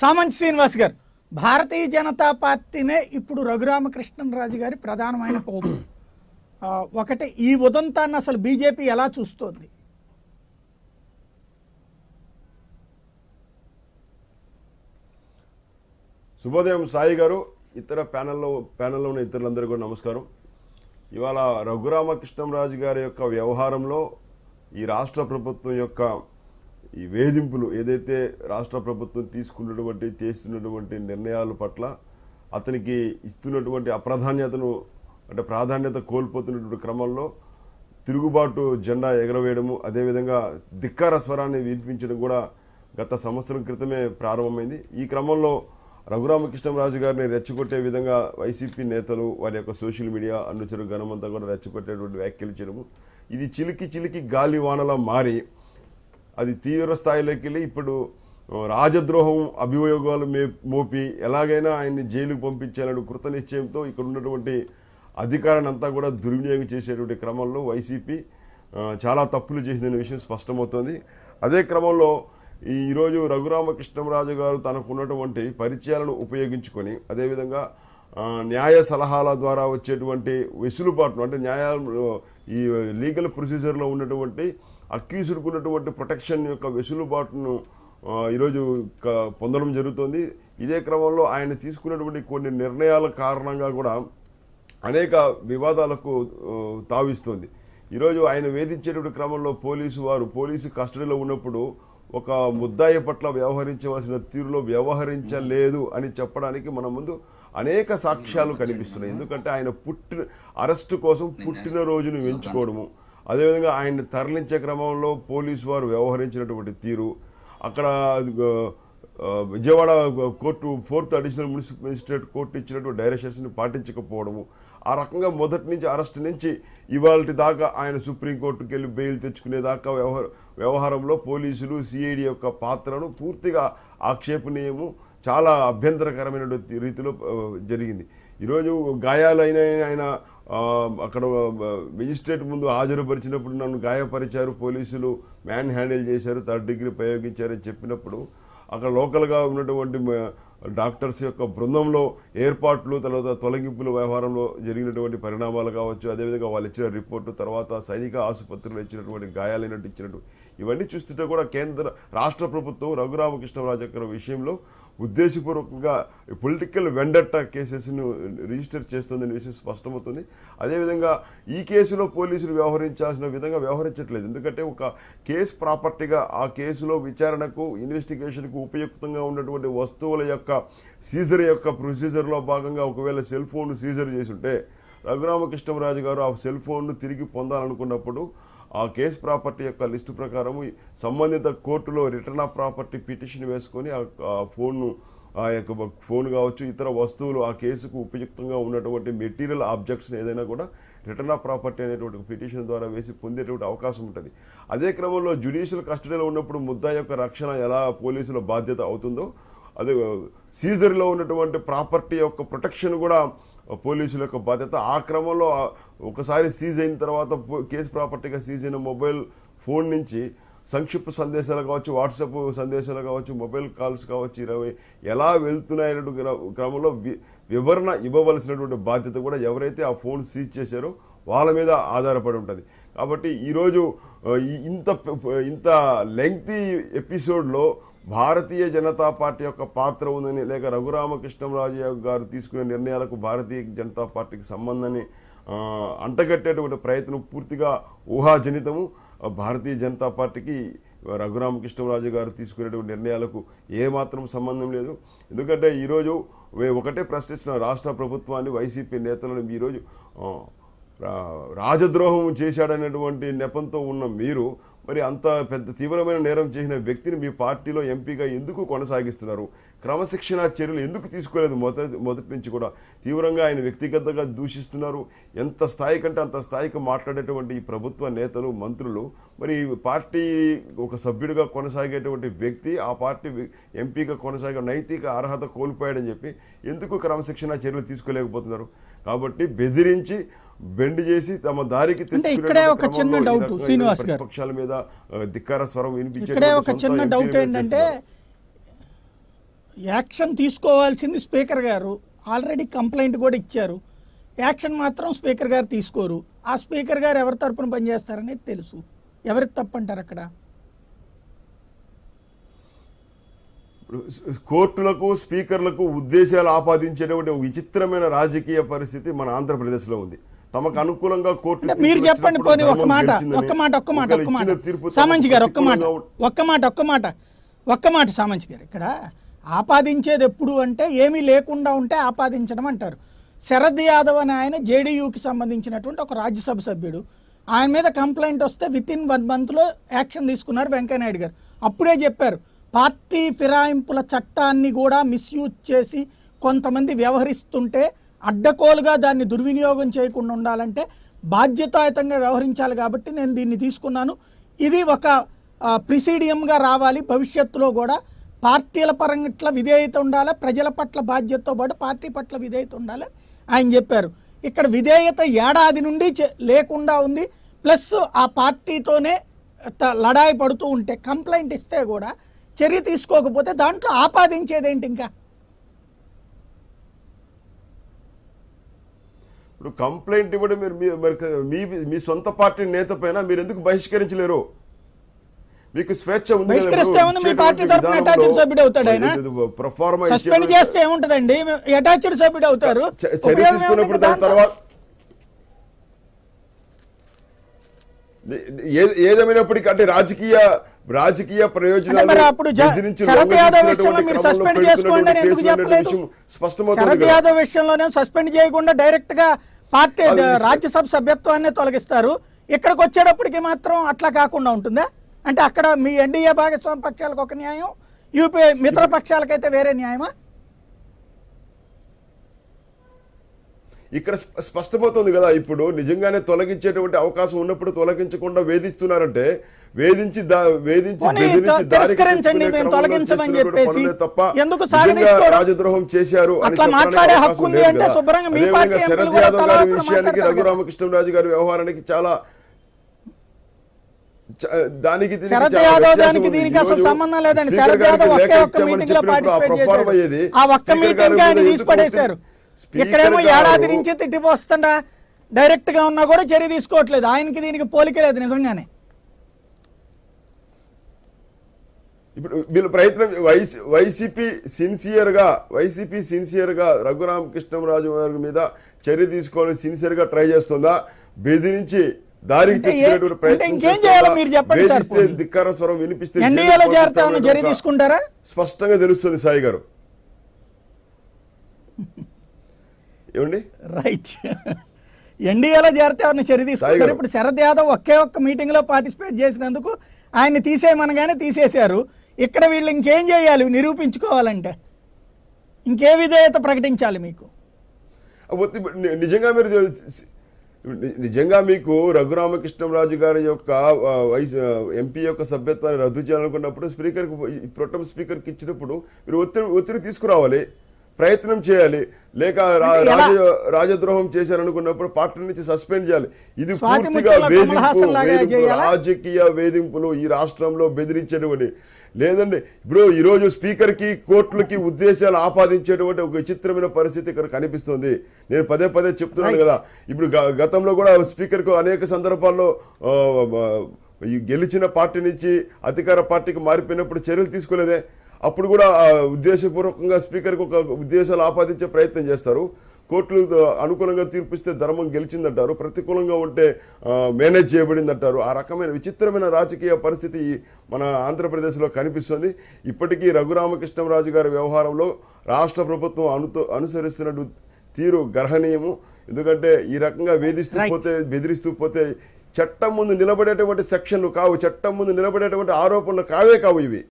సామంత్ శ్రీనివాస్ గారు భారతీయ జనతా పార్టీనే ఇప్పుడు రఘురామకృష్ణరాజు గారి ప్రధానమైన పోపు ఒకటి ఈ ఉదంతాన్ని అసలు బీజేపీ ఎలా చూస్తోంది శుభోదయం సాయి గారు ఇతర ప్యానల్లో ప్యానల్లో ఉన్న ఇతరులందరికీ కూడా నమస్కారం ఇవాళ రఘురామకృష్ణరాజు గారి యొక్క వ్యవహారంలో ఈ రాష్ట్ర ప్రభుత్వం యొక్క ఈ వేధింపులు ఏదైతే రాష్ట్ర ప్రభుత్వం తీసుకున్నటువంటి చేస్తున్నటువంటి నిర్ణయాల పట్ల అతనికి ఇస్తున్నటువంటి అప్రాధాన్యతను అంటే ప్రాధాన్యత కోల్పోతున్నటువంటి క్రమంలో తిరుగుబాటు జెండా ఎగరవేయడము అదేవిధంగా ధిక్కార స్వరాన్ని వినిపించడం కూడా గత సంవత్సరం క్రితమే ప్రారంభమైంది ఈ క్రమంలో రఘురామకృష్ణరాజు గారిని రెచ్చగొట్టే విధంగా వైసీపీ నేతలు వారి యొక్క సోషల్ మీడియా అనుచరు గణమంతా కూడా రెచ్చగొట్టేటువంటి వ్యాఖ్యలు చేయడము ఇది చిలికి చిలికి గాలి వానలా మారి అది తీవ్ర స్థాయిలోకి వెళ్ళి ఇప్పుడు రాజద్రోహం అభియోగాలు మే మోపి ఎలాగైనా ఆయన్ని జైలుకు పంపించాలని కృత నిశ్చయంతో ఇక్కడ ఉన్నటువంటి అధికారాన్ని అంతా కూడా దుర్వినియోగం చేసేటువంటి క్రమంలో వైసీపీ చాలా తప్పులు చేసిందనే విషయం స్పష్టమవుతుంది అదే క్రమంలో ఈరోజు రఘురామకృష్ణరాజు గారు తనకున్నటువంటి పరిచయాలను ఉపయోగించుకొని అదేవిధంగా న్యాయ సలహాల ద్వారా వచ్చేటువంటి వెసులుబాటును అంటే న్యాయ ఈ లీగల్ ప్రొసీజర్లో ఉన్నటువంటి అక్యూజుడికి ఉన్నటువంటి ప్రొటెక్షన్ యొక్క వెసులుబాటును ఈరోజు పొందడం జరుగుతుంది ఇదే క్రమంలో ఆయన తీసుకున్నటువంటి కొన్ని నిర్ణయాల కారణంగా కూడా అనేక వివాదాలకు తావిస్తుంది ఈరోజు ఆయన వేధించేటువంటి క్రమంలో పోలీసు వారు పోలీసు కస్టడీలో ఉన్నప్పుడు ఒక ముద్దాయి పట్ల వ్యవహరించవలసిన తీరులో వ్యవహరించలేదు అని చెప్పడానికి మన ముందు అనేక సాక్ష్యాలు కనిపిస్తున్నాయి ఎందుకంటే ఆయన పుట్టిన అరెస్టు కోసం పుట్టినరోజును ఎంచుకోవడము అదేవిధంగా ఆయన తరలించే క్రమంలో పోలీసు వారు వ్యవహరించినటువంటి తీరు అక్కడ Vijayawada court fourth additional municipal magistrate court ఇచ్చినటువంటి డైరెక్షన్స్ని పాటించకపోవడము ఆ రకంగా మొదటి నుంచి అరెస్ట్ నుంచి ఇవాళ దాకా ఆయన సుప్రీంకోర్టుకి వెళ్ళి బెయిల్ తెచ్చుకునేదాకా వ్యవహార వ్యవహారంలో పోలీసులు సిఐడి యొక్క పాత్రను పూర్తిగా ఆక్షేపణీయము చాలా అభ్యంతరకరమైనటువంటి రీతిలో జరిగింది ఈరోజు గాయాలైన ఆయన అక్కడ మెజిస్ట్రేట్ ముందు హాజరుపరిచినప్పుడు నన్ను గాయపరిచారు పోలీసులు మ్యాన్ హ్యాండిల్ చేశారు థర్డ్ డిగ్రీ ప్రయోగించారని చెప్పినప్పుడు అక్కడ లోకల్గా ఉన్నటువంటి డాక్టర్స్ యొక్క బృందంలో ఏర్పాట్లు తర్వాత తొలగింపుల వ్యవహారంలో జరిగినటువంటి పరిణామాలు కావచ్చు అదేవిధంగా వాళ్ళు ఇచ్చిన రిపోర్టు తర్వాత సైనిక ఆసుపత్రులు ఇచ్చినటువంటి గాయాలైనట్టు ఇచ్చినట్టు ఇవన్నీ చూస్తుంటే కూడా కేంద్ర రాష్ట్ర ప్రభుత్వం రఘురామకృష్ణరాజు విషయంలో ఉద్దేశపూర్వకంగా పొలిటికల్ వెండట్ట కేసెస్ను రిజిస్టర్ చేస్తోందనే విషయం స్పష్టమవుతుంది అదేవిధంగా ఈ కేసులో పోలీసులు వ్యవహరించాల్సిన విధంగా వ్యవహరించట్లేదు ఎందుకంటే ఒక కేసు ప్రాపర్టీగా ఆ కేసులో విచారణకు ఇన్వెస్టిగేషన్కు ఉపయుక్తంగా ఉన్నటువంటి వస్తువుల యొక్క సీజర్ యొక్క ప్రొసీజర్లో భాగంగా ఒకవేళ సెల్ ఫోన్ సీజర్ చేసుంటే రఘురామకృష్ణరాజు గారు ఆ సెల్ ఫోన్ను తిరిగి పొందాలనుకున్నప్పుడు ఆ కేసు ప్రాపర్టీ యొక్క లిస్టు ప్రకారం సంబంధిత కోర్టులో రిటర్న్ ఆఫ్ ప్రాపర్టీ పిటిషన్ వేసుకొని ఆ ఫోన్ను ఆ యొక్క ఫోన్ కావచ్చు ఇతర వస్తువులు ఆ కేసుకు ఉపయుక్తంగా ఉన్నటువంటి మెటీరియల్ ఆబ్జెక్ట్స్ ఏదైనా కూడా రిటర్న్ ఆఫ్ ప్రాపర్టీ అనేటువంటి పిటిషన్ ద్వారా వేసి పొందేటువంటి అవకాశం ఉంటుంది అదే క్రమంలో జ్యుడిషియల్ కస్టడీలో ఉన్నప్పుడు ముద్దా యొక్క రక్షణ ఎలా పోలీసుల బాధ్యత అవుతుందో అదే సీజర్లో ఉన్నటువంటి ప్రాపర్టీ యొక్క ప్రొటెక్షన్ కూడా పోలీసుల యొక్క బాధ్యత ఆ క్రమంలో ఒకసారి సీజ్ అయిన తర్వాత కేసు ప్రాపర్టీగా సీజ్ అయిన మొబైల్ ఫోన్ నుంచి సంక్షిప్త సందేశాలు కావచ్చు వాట్సాప్ సందేశాలు కావచ్చు మొబైల్ కాల్స్ కావచ్చు ఇరవై ఎలా వెళ్తున్నాయన్నటువంటి క్రమంలో వివరణ ఇవ్వవలసినటువంటి బాధ్యత కూడా ఎవరైతే ఆ ఫోన్ సీజ్ చేశారో వాళ్ళ మీద ఆధారపడి ఉంటుంది కాబట్టి ఈరోజు ఇంత ఇంత లెంగ్తీ ఎపిసోడ్లో భారతీయ జనతా పార్టీ యొక్క పాత్ర ఉందని లేక రఘురామకృష్ణరాజు గారు తీసుకునే నిర్ణయాలకు భారతీయ జనతా పార్టీకి సంబంధాన్ని అంటగట్టేటువంటి ప్రయత్నం పూర్తిగా ఊహాజనితము భారతీయ జనతా పార్టీకి రఘురామకృష్ణరాజు గారు తీసుకునేటువంటి నిర్ణయాలకు ఏమాత్రం సంబంధం లేదు ఎందుకంటే ఈరోజు ఒకటే ప్రశ్నిస్తున్న రాష్ట్ర ప్రభుత్వాన్ని వైసీపీ నేతలను ఈరోజు రాజద్రోహం చేశాడనేటువంటి నెపంతో ఉన్న మీరు మరి అంత పెద్ద తీవ్రమైన నేరం చేసిన వ్యక్తిని మీ పార్టీలో ఎంపీగా ఎందుకు కొనసాగిస్తున్నారు క్రమశిక్షణ చర్యలు ఎందుకు తీసుకోలేదు మొదటి మొదటి నుంచి కూడా తీవ్రంగా ఆయన వ్యక్తిగతంగా దూషిస్తున్నారు ఎంత స్థాయి కంటే అంత స్థాయికి మాట్లాడేటువంటి ఈ ప్రభుత్వ నేతలు మంత్రులు మరి పార్టీ ఒక సభ్యుడిగా కొనసాగేటువంటి వ్యక్తి ఆ పార్టీ ఎంపీగా కొనసాగే నైతిక అర్హత కోల్పోయాడని చెప్పి ఎందుకు క్రమశిక్షణ చర్యలు తీసుకోలేకపోతున్నారు కాబట్టి బెదిరించి బెండ్ చేసి తమ దారికి ఇక్కడే ఒక చిన్న డౌట్ శ్రీనివాస్ గారు పక్షాల మీద ధిక్కార స్వరం వినిపించి ఇక్కడే ఒక చిన్న డౌట్ ఏంటంటే యాక్షన్ తీసుకోవాల్సింది స్పీకర్ గారు ఆల్రెడీ కంప్లైంట్ కూడా ఇచ్చారు యాక్షన్ మాత్రం స్పీకర్ గారు తీసుకోరు ఆ స్పీకర్ గారు ఎవరి తరపున పనిచేస్తారనేది తెలుసు ఎవరికి తప్పంటారు అక్కడ కోర్టులకు స్పీకర్లకు ఉద్దేశాలు ఆపాదించేటువంటి విచిత్రమైన రాజకీయ పరిస్థితి మన ఆంధ్రప్రదేశ్ లో ఉంది తమకు అనుకూలంగా కోర్టు మీరు చెప్పండి పోనీ ఒక్క మాట ఒక్క మాట ఒక్క మాట ఒక్క మాట గారు ఒక్క మాట ఒక్క మాట ఒక్క మాట ఒక్క మాట సామంచి గారు ఇక్కడ ఆపాదించేది ఎప్పుడు అంటే ఏమీ లేకుండా ఉంటే ఆపాదించడం అంటారు శరద్ యాదవ్ అని ఆయన జేడీయూకి సంబంధించినటువంటి ఒక రాజ్యసభ సభ్యుడు ఆయన మీద కంప్లైంట్ వస్తే విత్ ఇన్ వన్ మంత్లో యాక్షన్ తీసుకున్నారు వెంకయ్యనాయుడు గారు అప్పుడే చెప్పారు పార్టీ ఫిరాయింపుల చట్టాన్ని కూడా మిస్యూజ్ చేసి కొంతమంది వ్యవహరిస్తుంటే అడ్డకోలుగా దాన్ని దుర్వినియోగం చేయకుండా ఉండాలంటే బాధ్యతాయుతంగా వ్యవహరించాలి కాబట్టి నేను దీన్ని తీసుకున్నాను ఇది ఒక ప్రిసీడియంగా రావాలి భవిష్యత్తులో కూడా పార్టీల పరంగా విధేయత ఉండాలి ప్రజల పట్ల బాధ్యతతో పాటు పార్టీ పట్ల విధేయత ఉండాలి ఆయన చెప్పారు ఇక్కడ విధేయత ఏడాది నుండి లేకుండా ఉంది ప్లస్ ఆ పార్టీతోనే లడాయి పడుతూ ఉంటే కంప్లైంట్ ఇస్తే కూడా చర్య తీసుకోకపోతే దాంట్లో ఆపాదించేదేంటి ఇంకా ఇప్పుడు కంప్లైంట్ ఇవ్వడం మీరు మీ మీ సొంత పార్టీ నేత పైన మీరు ఎందుకు బహిష్కరించలేరు మీకు స్వేచ్ఛ ఉంది ప్రొఫార్మా చేస్తే ఏముంటదండి అటాచ్డ్ సభ్యుడు అవుతారు తర్వాత ఏదేమైనప్పటికీ అంటే రాజకీయ రాజకీయ ప్రయోజనాలు విషయంలోనే సస్పెండ్ చేయకుండా డైరెక్ట్ గా పార్టీ రాజ్యసభ సభ్యత్వాన్ని తొలగిస్తారు ఇక్కడికి వచ్చేటప్పటికి మాత్రం అట్లా కాకుండా ఉంటుందా అంటే అక్కడ మీ ఎన్డీఏ భాగస్వామి పక్షాలకు ఒక న్యాయం యూపీఐ మిత్ర పక్షాలకైతే వేరే న్యాయమా ఇక్కడ స్పష్టమవుతుంది కదా ఇప్పుడు నిజంగానే తొలగించేటువంటి అవకాశం ఉన్నప్పుడు తొలగించకుండా వేధిస్తున్నారంటే వేధించి వేధించి రాజద్రోహం చేశారు శరద్ యాదవ్ గారి విషయానికి రఘురామకృష్ణరాజు గారి వ్యవహారానికి చాలా దానికి శరద్ యాదవ్ దానికి దీనికి అసలు సంబంధం లేదండి శరద్ యాదవ్ ఒక్క మీటింగ్ లో పార్టిసిపేట్ చేశారు ఆ ఒక్క మీటింగ్ ఆయన ఇక్కడేమో ఏడాది నుంచి తిట్టిపోస్తుండ్రా డైరెక్ట్ గా ఉన్నా కూడా చర్య తీసుకోవట్లేదు ఆయనకి దీనికి పోలిక లేదు నిజంగానే ఇప్పుడు వీళ్ళు ప్రయత్నం గా వైసీపీ గా వైసీపీ సిన్సియర్గా రఘురామకృష్ణరాజు గారి మీద చర్య తీసుకోవాలని గా ట్రై చేస్తుందా బెదిరించి దారికి స్పష్టంగా తెలుస్తుంది సాయి గారు ఏమండి రైట్ ఎన్డీఏలో చేరితే ఎవరిని చర్య తీసుకుంటారు ఇప్పుడు శరద్ యాదవ్ ఒకే ఒక్క మీటింగ్లో పార్టిసిపేట్ చేసినందుకు ఆయన్ని తీసేయమనగానే తీసేశారు ఇక్కడ వీళ్ళు ఇంకేం చేయాలి నిరూపించుకోవాలంటే ఇంకే విధేయత ప్రకటించాలి మీకు నిజంగా మీరు నిజంగా మీకు రఘురామకృష్ణరాజు గారి యొక్క వైస్ ఎంపీ యొక్క సభ్యత్వాన్ని రద్దు చేయాలనుకున్నప్పుడు స్పీకర్కి ప్రొటం స్పీకర్కి ఇచ్చినప్పుడు మీరు ఒత్తిడి ఒత్తిడి తీసుకురావాలి ప్రయత్నం చేయాలి లేక రాజద్రోహం చేశారనుకున్నప్పుడు పార్టీ నుంచి సస్పెండ్ చేయాలి ఇది పూర్తిగా రాజకీయ వేధింపులు ఈ రాష్ట్రంలో బెదిరించేటువంటి లేదండి ఇప్పుడు ఈరోజు స్పీకర్కి కోర్టులకి ఉద్దేశాలు ఆపాదించేటువంటి ఒక విచిత్రమైన పరిస్థితి ఇక్కడ కనిపిస్తుంది నేను పదే పదే చెప్తున్నాను కదా ఇప్పుడు గతంలో కూడా స్పీకర్కు అనేక సందర్భాల్లో గెలిచిన పార్టీ నుంచి అధికార పార్టీకి మారిపోయినప్పుడు చర్యలు తీసుకోలేదే అప్పుడు కూడా ఉద్దేశపూర్వకంగా స్పీకర్కి ఒక ఉద్దేశాలు ఆపాదించే ప్రయత్నం చేస్తారు కోర్టులు అనుకూలంగా తీర్పిస్తే ధర్మం గెలిచిందంటారు ప్రతికూలంగా ఉంటే మేనేజ్ చేయబడిందంటారు ఆ రకమైన విచిత్రమైన రాజకీయ పరిస్థితి మన ఆంధ్రప్రదేశ్లో కనిపిస్తుంది ఇప్పటికీ రఘురామకృష్ణరాజు గారి వ్యవహారంలో రాష్ట్ర ప్రభుత్వం అనుతో అనుసరిస్తున్న తీరు గ్రహణీయము ఎందుకంటే ఈ రకంగా వేధిస్తూ పోతే బెదిరిస్తూ పోతే చట్టం ముందు నిలబడేటువంటి సెక్షన్లు కావు చట్టం ముందు నిలబడేటువంటి ఆరోపణలు కావే కావు ఇవి